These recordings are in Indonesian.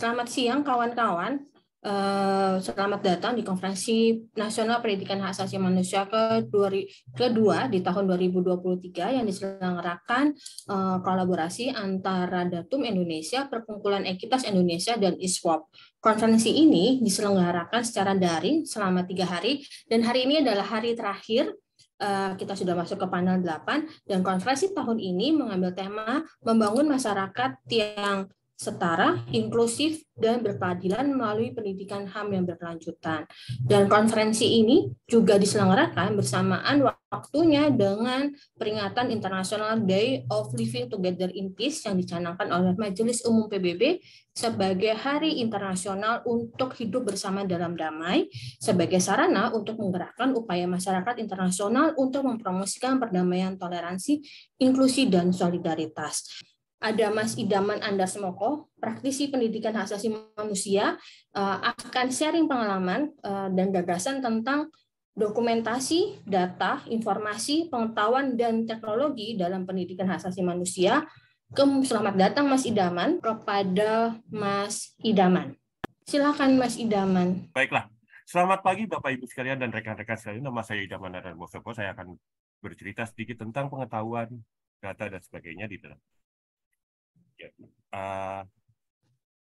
Selamat siang kawan-kawan. Eh, selamat datang di Konferensi Nasional Pendidikan Hak Asasi Manusia kedua di tahun 2023 yang diselenggarakan eh, kolaborasi antara Datum Indonesia, Perkumpulan Ekitas Indonesia, dan ISWAP. Konferensi ini diselenggarakan secara daring selama tiga hari, dan hari ini adalah hari terakhir eh, kita sudah masuk ke panel 8 dan konferensi tahun ini mengambil tema membangun masyarakat yang setara, inklusif, dan berkeadilan melalui pendidikan HAM yang berkelanjutan. Dan konferensi ini juga diselenggarakan bersamaan waktunya dengan peringatan International Day of Living Together in Peace yang dicanangkan oleh Majelis Umum PBB sebagai Hari Internasional untuk Hidup Bersama dalam Damai sebagai sarana untuk menggerakkan upaya masyarakat internasional untuk mempromosikan perdamaian toleransi, inklusi, dan solidaritas ada Mas Idaman Anda Semoko, praktisi pendidikan hak asasi manusia, eh, akan sharing pengalaman eh, dan gagasan tentang dokumentasi, data, informasi, pengetahuan, dan teknologi dalam pendidikan hak asasi manusia. Selamat datang Mas Idaman kepada Mas Idaman. Silakan Mas Idaman. Baiklah. Selamat pagi Bapak Ibu sekalian dan rekan-rekan sekalian. Nama saya Idaman Adan Saya akan bercerita sedikit tentang pengetahuan, data, dan sebagainya di dalam Uh,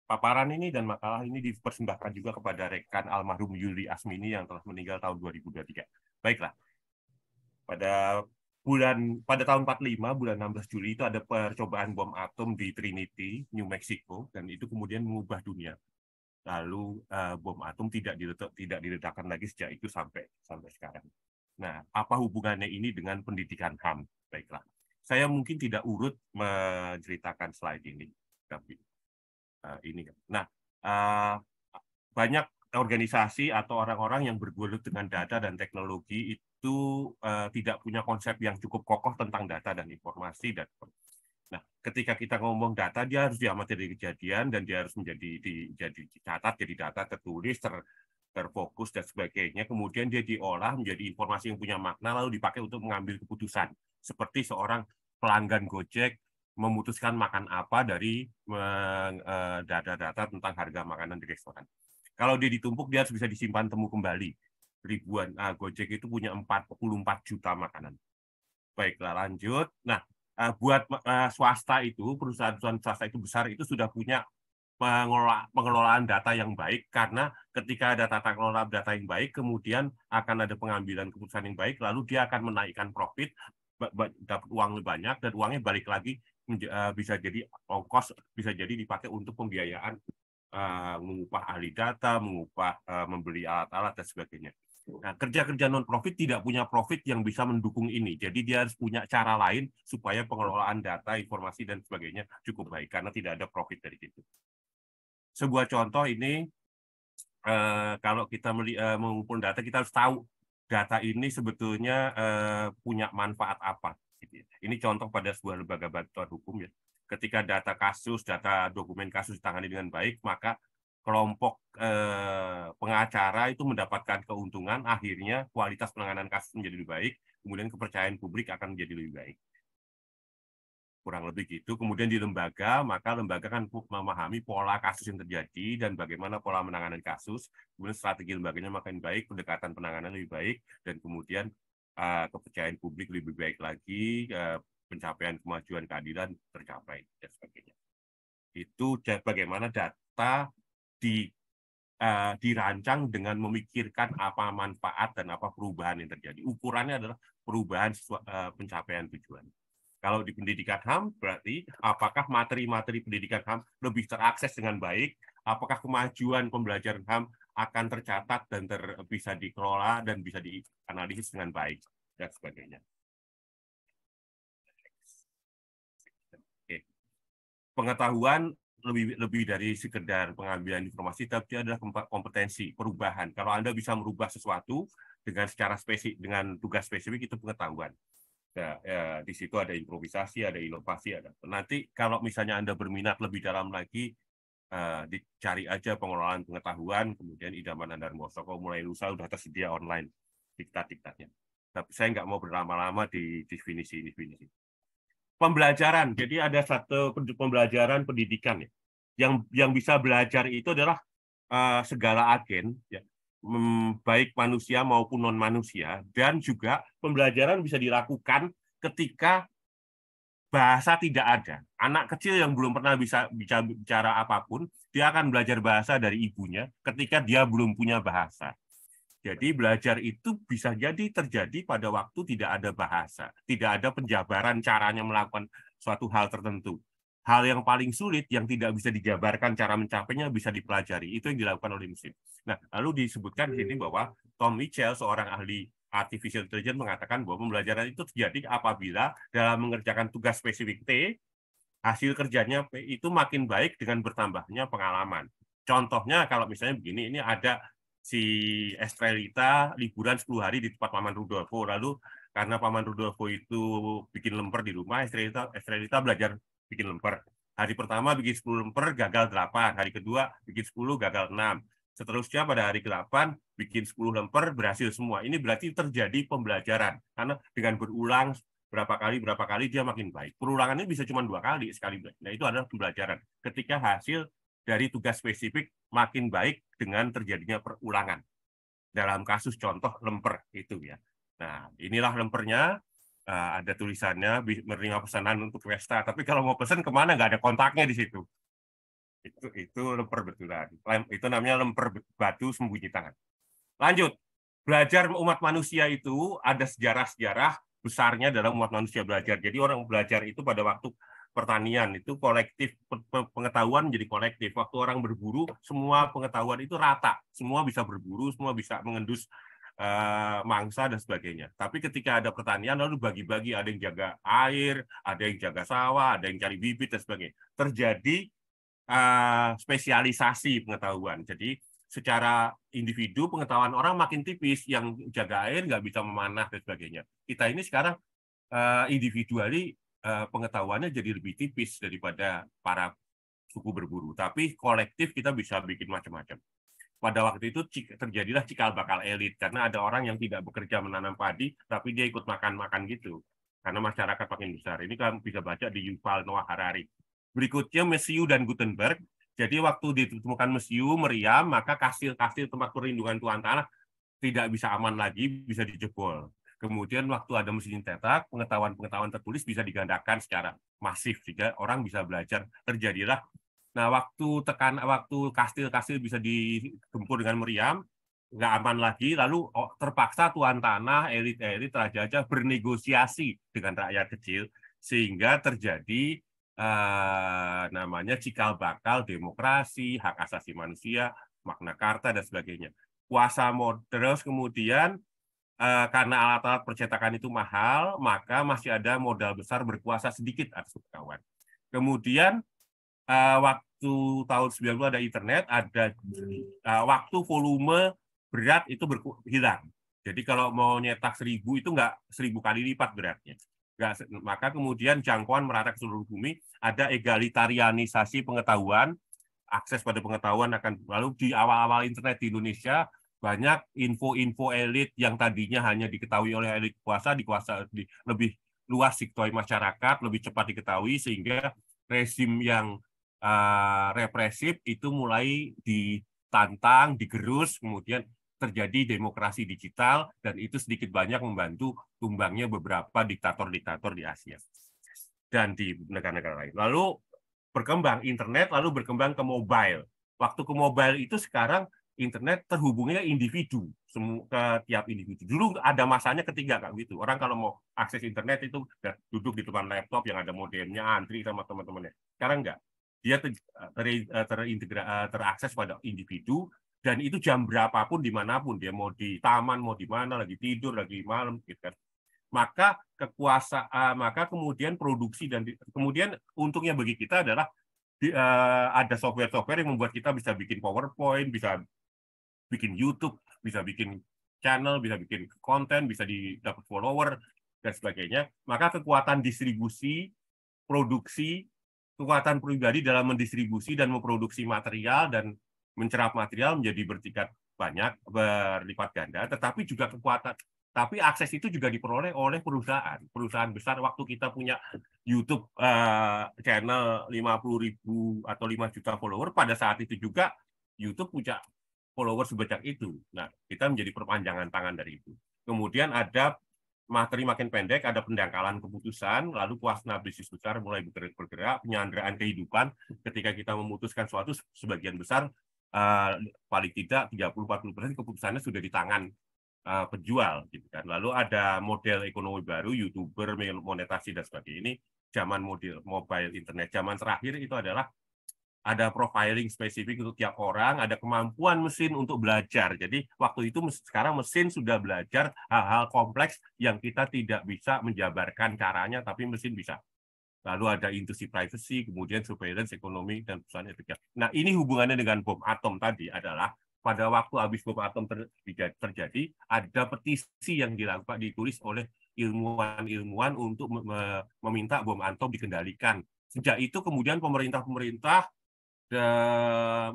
paparan ini dan makalah ini dipersembahkan juga kepada rekan almarhum Yuli Asmini yang telah meninggal tahun 2023. Baiklah. Pada bulan pada tahun 45 bulan 16 Juli itu ada percobaan bom atom di Trinity, New Mexico dan itu kemudian mengubah dunia. Lalu uh, bom atom tidak diletak, tidak diledakkan lagi sejak itu sampai sampai sekarang. Nah, apa hubungannya ini dengan pendidikan HAM? Baiklah saya mungkin tidak urut menceritakan slide ini, tapi uh, ini. Kan. Nah, uh, banyak organisasi atau orang-orang yang bergulir dengan data dan teknologi itu uh, tidak punya konsep yang cukup kokoh tentang data dan informasi dan Nah, ketika kita ngomong data, dia harus diamati dari kejadian dan dia harus menjadi di, jadi dicatat jadi data tertulis, ter, terfokus dan sebagainya. Kemudian dia diolah menjadi informasi yang punya makna lalu dipakai untuk mengambil keputusan. Seperti seorang pelanggan Gojek memutuskan makan apa dari eh, data-data tentang harga makanan di restoran. Kalau dia ditumpuk, dia harus bisa disimpan temu kembali. Ribuan uh, Gojek itu punya 44 juta makanan. Baiklah, lanjut. Nah, eh, buat eh, swasta itu, perusahaan-perusahaan swasta itu besar, itu sudah punya pengelola, pengelolaan data yang baik karena ketika ada tata kelola data yang baik kemudian akan ada pengambilan keputusan yang baik lalu dia akan menaikkan profit dapat uang lebih banyak dan uangnya balik lagi eh, bisa jadi ongkos bisa jadi dipakai untuk pembiayaan uh, mengupah ahli data, mengupah uh, membeli alat-alat dan sebagainya. Nah, kerja-kerja non profit tidak punya profit yang bisa mendukung ini. Jadi dia harus punya cara lain supaya pengelolaan data, informasi dan sebagainya cukup baik karena tidak ada profit dari situ. Sebuah contoh ini uh, kalau kita mengumpul data kita harus tahu data ini sebetulnya uh, punya manfaat apa. Gitu ya. Ini contoh pada sebuah lembaga bantuan hukum ya. Ketika data kasus, data dokumen kasus ditangani dengan baik, maka kelompok eh, pengacara itu mendapatkan keuntungan, akhirnya kualitas penanganan kasus menjadi lebih baik, kemudian kepercayaan publik akan menjadi lebih baik. Kurang lebih gitu. Kemudian di lembaga, maka lembaga kan memahami pola kasus yang terjadi dan bagaimana pola penanganan kasus, kemudian strategi lembaganya makin baik, pendekatan penanganan lebih baik, dan kemudian kepercayaan publik lebih baik lagi, eh, pencapaian kemajuan keadilan tercapai dan sebagainya. Itu bagaimana data di eh, dirancang dengan memikirkan apa manfaat dan apa perubahan yang terjadi. Ukurannya adalah perubahan eh, pencapaian tujuan. Kalau di pendidikan HAM, berarti apakah materi-materi pendidikan HAM lebih terakses dengan baik? Apakah kemajuan pembelajaran HAM akan tercatat dan ter, bisa dikelola dan bisa dianalisis dengan baik dan sebagainya. Oke. Pengetahuan lebih lebih dari sekedar pengambilan informasi, tapi adalah kompetensi perubahan. Kalau Anda bisa merubah sesuatu dengan secara spesifik, dengan tugas spesifik itu pengetahuan. Ya, ya, di situ ada improvisasi, ada inovasi, ada. Nanti kalau misalnya Anda berminat lebih dalam lagi, Eh, dicari aja pengelolaan pengetahuan, kemudian idaman dan Mostoko mulai lusa sudah tersedia online diktat-diktatnya. Tapi saya nggak mau berlama-lama di definisi-definisi. ini Pembelajaran, jadi ada satu pembelajaran pendidikan ya. Yang yang bisa belajar itu adalah uh, segala agen, ya, hmm, baik manusia maupun non manusia, dan juga pembelajaran bisa dilakukan ketika bahasa tidak ada. Anak kecil yang belum pernah bisa bicara apapun, dia akan belajar bahasa dari ibunya ketika dia belum punya bahasa. Jadi belajar itu bisa jadi terjadi pada waktu tidak ada bahasa, tidak ada penjabaran caranya melakukan suatu hal tertentu. Hal yang paling sulit yang tidak bisa dijabarkan cara mencapainya bisa dipelajari. Itu yang dilakukan oleh mesin. Nah, lalu disebutkan di sini bahwa Tom Mitchell, seorang ahli artificial intelligence mengatakan bahwa pembelajaran itu terjadi apabila dalam mengerjakan tugas spesifik T, hasil kerjanya P itu makin baik dengan bertambahnya pengalaman. Contohnya kalau misalnya begini, ini ada si Estrelita liburan 10 hari di tempat Paman Rudolfo, lalu karena Paman Rudolfo itu bikin lemper di rumah, Estrelita, Estrelita belajar bikin lemper. Hari pertama bikin 10 lemper, gagal 8. Hari kedua bikin 10, gagal 6 Seterusnya pada hari ke-8 bikin 10 lemper berhasil semua. Ini berarti terjadi pembelajaran karena dengan berulang berapa kali berapa kali dia makin baik. Perulangannya bisa cuma dua kali sekali. Nah itu adalah pembelajaran. Ketika hasil dari tugas spesifik makin baik dengan terjadinya perulangan. Dalam kasus contoh lemper itu ya. Nah inilah lempernya. Uh, ada tulisannya menerima pesanan untuk pesta. Tapi kalau mau pesan kemana nggak ada kontaknya di situ itu itu lemper betulan itu namanya lemper batu sembunyi tangan lanjut belajar umat manusia itu ada sejarah-sejarah besarnya dalam umat manusia belajar jadi orang belajar itu pada waktu pertanian itu kolektif pengetahuan menjadi kolektif waktu orang berburu semua pengetahuan itu rata semua bisa berburu semua bisa mengendus uh, mangsa dan sebagainya. Tapi ketika ada pertanian lalu bagi-bagi ada yang jaga air, ada yang jaga sawah, ada yang cari bibit dan sebagainya. Terjadi Eh, spesialisasi pengetahuan. Jadi secara individu pengetahuan orang makin tipis, yang jaga air nggak bisa memanah dan sebagainya. Kita ini sekarang eh, individuali eh, pengetahuannya jadi lebih tipis daripada para suku berburu. Tapi kolektif kita bisa bikin macam-macam. Pada waktu itu terjadilah cikal bakal elit karena ada orang yang tidak bekerja menanam padi, tapi dia ikut makan-makan gitu. Karena masyarakat makin besar. Ini kan bisa baca di Yuval Noah Harari Berikutnya mesiu dan Gutenberg. Jadi waktu ditemukan mesiu meriam, maka kastil-kastil tempat perlindungan Tuhan Tanah tidak bisa aman lagi, bisa dijebol. Kemudian waktu ada mesin cetak, pengetahuan-pengetahuan tertulis bisa digandakan secara masif sehingga orang bisa belajar. Terjadilah Nah, waktu tekan waktu kastil-kastil bisa digempur dengan meriam, nggak aman lagi, lalu oh, terpaksa tuan tanah, elit-elit, raja-raja bernegosiasi dengan rakyat kecil, sehingga terjadi uh, namanya cikal bakal demokrasi, hak asasi manusia, makna karta dan sebagainya. Kuasa modern kemudian uh, karena alat-alat percetakan itu mahal, maka masih ada modal besar berkuasa sedikit atas kawan. Kemudian uh, waktu tahun 90 ada internet, ada uh, waktu volume berat itu berhilang. Jadi kalau mau nyetak seribu itu nggak seribu kali lipat beratnya. Nah, maka kemudian jangkauan merata ke seluruh bumi, ada egalitarianisasi pengetahuan, akses pada pengetahuan akan lalu di awal-awal internet di Indonesia banyak info-info elit yang tadinya hanya diketahui oleh elit kuasa dikuasa di, lebih luas diketahui masyarakat lebih cepat diketahui sehingga rezim yang uh, represif itu mulai ditantang digerus kemudian terjadi demokrasi digital dan itu sedikit banyak membantu tumbangnya beberapa diktator-diktator di Asia dan di negara-negara lain. Lalu berkembang internet, lalu berkembang ke mobile. Waktu ke mobile itu sekarang internet terhubungnya individu ke tiap individu. Dulu ada masanya ketiga kak gitu. Orang kalau mau akses internet itu duduk di depan laptop yang ada modemnya, antri sama teman-temannya. Sekarang enggak. Dia ter, eh, ter, eh, eh, terakses pada individu dan itu jam berapapun dimanapun dia mau di taman mau di mana lagi tidur lagi malam gitu kan maka kekuasaan eh, maka kemudian produksi dan di, kemudian untungnya bagi kita adalah di, uh, ada software-software yang membuat kita bisa bikin PowerPoint bisa bikin YouTube bisa bikin channel bisa bikin konten bisa didapat follower dan sebagainya maka kekuatan distribusi produksi kekuatan pribadi dalam mendistribusi dan memproduksi material dan mencerap material menjadi bertingkat banyak berlipat ganda, tetapi juga kekuatan tapi akses itu juga diperoleh oleh perusahaan perusahaan besar waktu kita punya YouTube uh, channel 50 ribu atau 5 juta follower pada saat itu juga YouTube punya follower sebanyak itu nah kita menjadi perpanjangan tangan dari itu kemudian ada materi makin pendek ada pendangkalan keputusan lalu kuasna bisnis besar mulai bergerak, bergerak penyanderaan kehidupan ketika kita memutuskan suatu sebagian besar Ah, paling tidak 30-40 persen keputusannya sudah di tangan ah, penjual gitu kan. Lalu ada model ekonomi baru, youtuber, monetasi dan sebagainya ini zaman model mobile internet zaman terakhir itu adalah ada profiling spesifik untuk tiap orang, ada kemampuan mesin untuk belajar. Jadi waktu itu sekarang mesin sudah belajar hal-hal kompleks yang kita tidak bisa menjabarkan caranya, tapi mesin bisa lalu ada intuisi privacy, kemudian surveillance ekonomi dan perusahaan etika. Nah, ini hubungannya dengan bom atom tadi adalah pada waktu habis bom atom terjadi, ada petisi yang dilakukan ditulis oleh ilmuwan-ilmuwan untuk meminta bom atom dikendalikan. Sejak itu kemudian pemerintah-pemerintah e,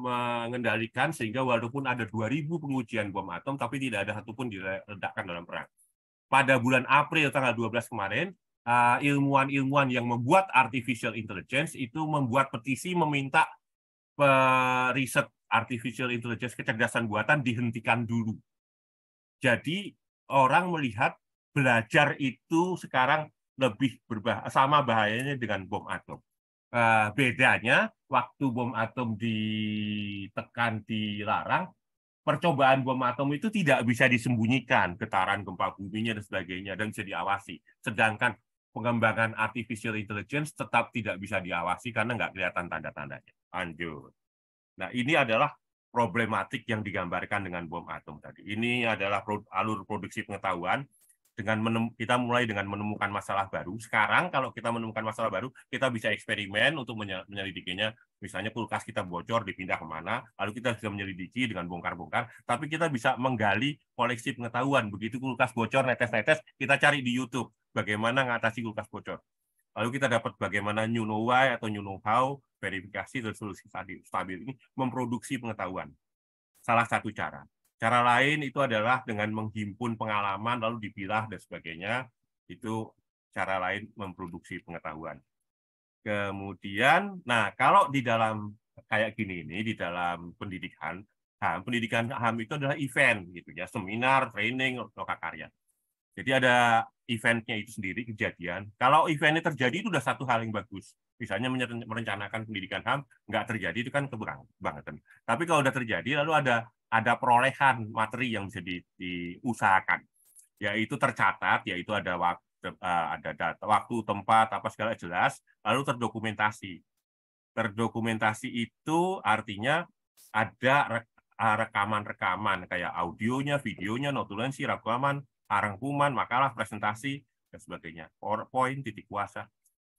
mengendalikan sehingga walaupun ada 2000 pengujian bom atom tapi tidak ada satupun diledakkan dalam perang. Pada bulan April tanggal 12 kemarin Ah, ilmuwan-ilmuwan yang membuat artificial intelligence itu membuat petisi meminta riset artificial intelligence kecerdasan buatan dihentikan dulu. Jadi orang melihat belajar itu sekarang lebih berbah sama bahayanya dengan bom atom. Ah, bedanya waktu bom atom ditekan dilarang percobaan bom atom itu tidak bisa disembunyikan getaran gempa buminya dan sebagainya dan bisa diawasi sedangkan pengembangan artificial intelligence tetap tidak bisa diawasi karena nggak kelihatan tanda-tandanya. Lanjut. Nah, ini adalah problematik yang digambarkan dengan bom atom tadi. Ini adalah alur produksi pengetahuan dengan kita mulai dengan menemukan masalah baru. Sekarang kalau kita menemukan masalah baru, kita bisa eksperimen untuk menyelidikinya. Misalnya kulkas kita bocor, dipindah kemana, lalu kita bisa menyelidiki dengan bongkar-bongkar. Tapi kita bisa menggali koleksi pengetahuan. Begitu kulkas bocor, netes-netes, kita cari di YouTube bagaimana mengatasi kulkas bocor. Lalu kita dapat bagaimana new know why atau new know how, verifikasi dan solusi stabil ini memproduksi pengetahuan. Salah satu cara. Cara lain itu adalah dengan menghimpun pengalaman lalu dipilah dan sebagainya. Itu cara lain memproduksi pengetahuan. Kemudian, nah kalau di dalam kayak gini ini di dalam pendidikan HAM, nah, pendidikan HAM itu adalah event gitu ya, seminar, training, lokakarya. karya. Jadi ada eventnya itu sendiri kejadian. Kalau eventnya terjadi itu sudah satu hal yang bagus. Misalnya merencanakan pendidikan HAM nggak terjadi itu kan banget. Tapi kalau sudah terjadi lalu ada ada perolehan materi yang bisa di, diusahakan. Yaitu tercatat, yaitu ada waktu eh, ada data, waktu, tempat, apa segala jelas, lalu terdokumentasi. Terdokumentasi itu artinya ada eh, rekaman-rekaman kayak audionya, videonya, notulensi, rekaman, rangkuman, makalah, presentasi, dan sebagainya. PowerPoint, titik kuasa.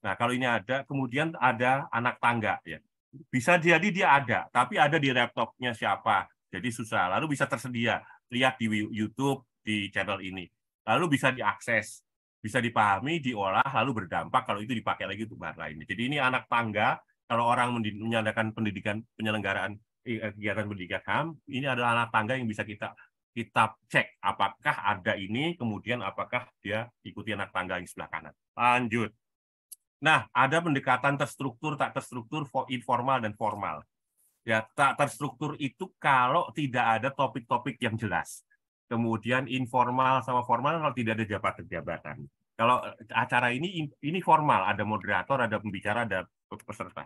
Nah, kalau ini ada, kemudian ada anak tangga. ya Bisa jadi dia ada, tapi ada di laptopnya siapa. Jadi susah. Lalu bisa tersedia. Lihat di YouTube, di channel ini. Lalu bisa diakses, bisa dipahami, diolah, lalu berdampak kalau itu dipakai lagi untuk bahan lainnya. Jadi ini anak tangga, kalau orang menyadarkan pendidikan penyelenggaraan kegiatan pendidikan HAM, ini adalah anak tangga yang bisa kita kita cek apakah ada ini, kemudian apakah dia ikuti anak tangga yang sebelah kanan. Lanjut. Nah, ada pendekatan terstruktur, tak terstruktur, informal, dan formal. Ya, tak terstruktur itu kalau tidak ada topik-topik yang jelas. Kemudian informal sama formal kalau tidak ada jabatan-jabatan. Kalau eh, acara ini ini formal, ada moderator, ada pembicara, ada peserta.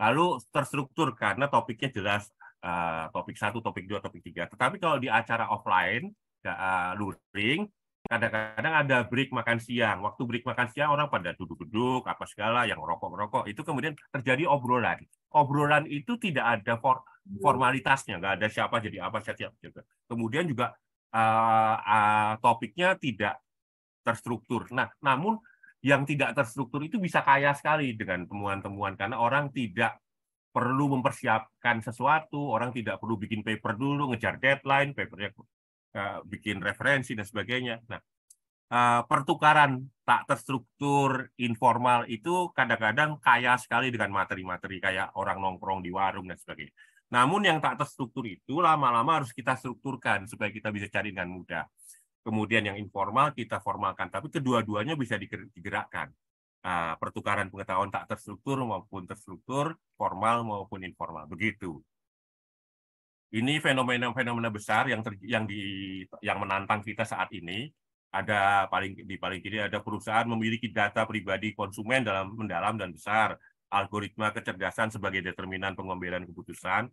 Lalu terstruktur karena topiknya jelas, uh, topik satu, topik dua, topik tiga. Tetapi kalau di acara offline, uh, luring, kadang-kadang ada break makan siang. Waktu break makan siang orang pada duduk-duduk apa segala yang rokok-rokok itu kemudian terjadi obrolan. Obrolan itu tidak ada for, hmm. formalitasnya, nggak ada siapa jadi apa siapa juga. Kemudian juga uh, uh, topiknya tidak terstruktur. Nah, namun yang tidak terstruktur itu bisa kaya sekali dengan temuan-temuan karena orang tidak perlu mempersiapkan sesuatu, orang tidak perlu bikin paper dulu, ngejar deadline, papernya uh, bikin referensi dan sebagainya. Nah, uh, pertukaran tak terstruktur informal itu kadang-kadang kaya sekali dengan materi-materi kayak orang nongkrong di warung dan sebagainya. Namun yang tak terstruktur itu lama-lama harus kita strukturkan supaya kita bisa cari dengan mudah. Kemudian yang informal kita formalkan, tapi kedua-duanya bisa digerakkan. Ah, pertukaran pengetahuan tak terstruktur maupun terstruktur, formal maupun informal. Begitu. Ini fenomena-fenomena besar yang ter, yang di yang menantang kita saat ini. Ada paling di paling kiri ada perusahaan memiliki data pribadi konsumen dalam mendalam dan besar, algoritma kecerdasan sebagai determinan pengambilan keputusan,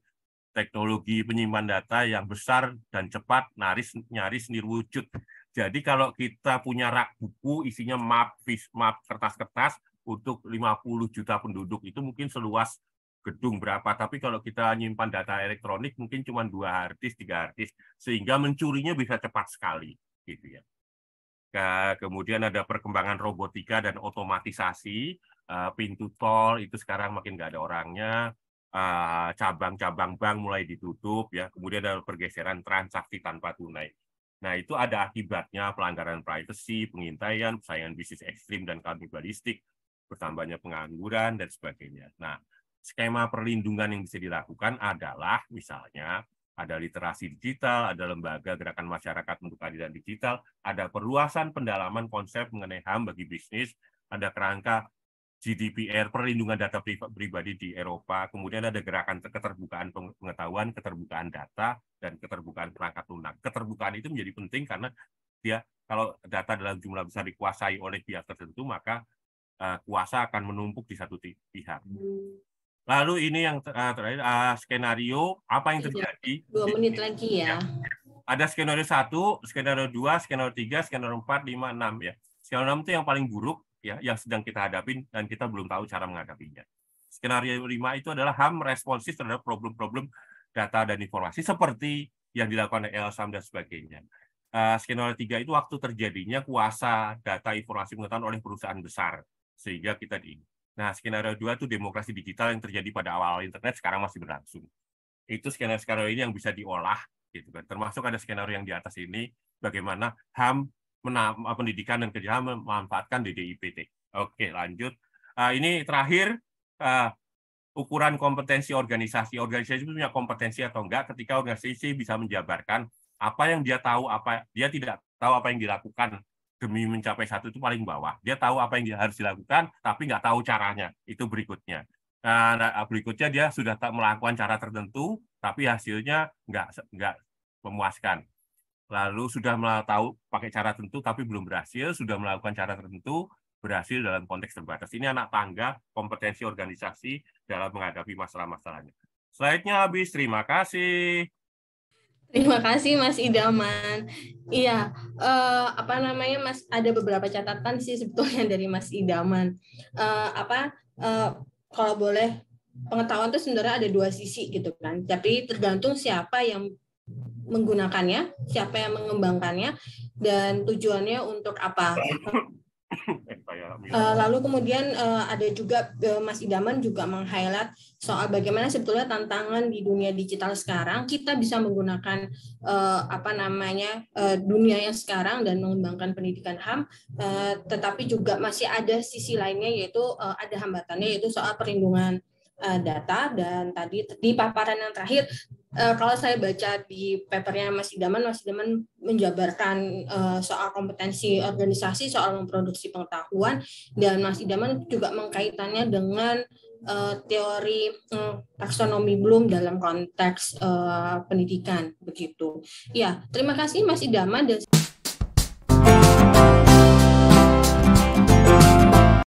teknologi penyimpan data yang besar dan cepat, nyaris nyaris nirwujud jadi kalau kita punya rak buku isinya map map kertas-kertas untuk 50 juta penduduk itu mungkin seluas gedung berapa tapi kalau kita nyimpan data elektronik mungkin cuma dua artis tiga artis sehingga mencurinya bisa cepat sekali gitu ya kemudian ada perkembangan robotika dan otomatisasi eh, pintu tol itu sekarang makin nggak ada orangnya eh, cabang-cabang bank mulai ditutup ya kemudian ada pergeseran transaksi tanpa tunai Nah, itu ada akibatnya pelanggaran privasi, pengintaian, persaingan bisnis ekstrim dan kanibalistik, bertambahnya pengangguran, dan sebagainya. Nah, skema perlindungan yang bisa dilakukan adalah misalnya ada literasi digital, ada lembaga gerakan masyarakat untuk keadilan digital, ada perluasan pendalaman konsep mengenai HAM bagi bisnis, ada kerangka GDPR, perlindungan data pribadi di Eropa, kemudian ada gerakan keterbukaan pengetahuan, keterbukaan data, dan keterbukaan perangkat lunak. Keterbukaan itu menjadi penting karena dia kalau data dalam jumlah besar dikuasai oleh pihak tertentu, maka uh, kuasa akan menumpuk di satu pihak. Hmm. Lalu ini yang eh, terakhir uh, skenario apa yang iya, terjadi? Dua menit lagi ya. ya. Ada skenario satu, skenario dua, skenario tiga, skenario empat, lima, enam ya. Skenario enam itu yang paling buruk ya yang sedang kita hadapin dan kita belum tahu cara menghadapinya. Skenario 5 itu adalah HAM responsif terhadap problem-problem data dan informasi seperti yang dilakukan oleh dan sebagainya. Uh, skenario 3 itu waktu terjadinya kuasa data informasi pengetahuan oleh perusahaan besar sehingga kita di Nah, skenario 2 itu demokrasi digital yang terjadi pada awal internet sekarang masih berlangsung. Itu skenario-skenario ini yang bisa diolah gitu kan. Termasuk ada skenario yang di atas ini bagaimana HAM pendidikan dan kerja memanfaatkan DDIPT. Oke, lanjut. Ah, ini terakhir ah, ukuran kompetensi organisasi. Organisasi punya kompetensi atau enggak ketika organisasi bisa menjabarkan apa yang dia tahu, apa dia tidak tahu apa yang dilakukan demi mencapai satu itu paling bawah. Dia tahu apa yang harus dilakukan, tapi nggak tahu caranya. Itu berikutnya. Ah, nah, berikutnya dia sudah melakukan cara tertentu, tapi hasilnya nggak nggak memuaskan lalu sudah tahu pakai cara tertentu tapi belum berhasil, sudah melakukan cara tertentu, berhasil dalam konteks terbatas. Ini anak tangga kompetensi organisasi dalam menghadapi masalah-masalahnya. Selanjutnya habis, terima kasih. Terima kasih Mas Idaman. Iya, eh, apa namanya Mas? Ada beberapa catatan sih sebetulnya dari Mas Idaman. Eh, apa eh, kalau boleh pengetahuan itu sebenarnya ada dua sisi gitu kan. Tapi tergantung siapa yang menggunakannya, siapa yang mengembangkannya, dan tujuannya untuk apa. Eh, lalu kemudian eh, ada juga eh, Mas Idaman juga meng-highlight soal bagaimana sebetulnya tantangan di dunia digital sekarang kita bisa menggunakan apa namanya dunia yang sekarang dan mengembangkan pendidikan HAM, tetapi juga masih ada sisi lainnya yaitu ada hambatannya yaitu soal perlindungan Eh, data dan tadi di paparan yang terakhir eh, kalau saya baca di papernya Mas Idaman, Mas Idaman menjabarkan eh, soal kompetensi organisasi, soal memproduksi pengetahuan, dan Mas Idaman juga mengkaitannya dengan teori um, taksonomi Bloom dalam konteks uh, pendidikan, begitu. Ya, terima kasih Mas Idaman dan.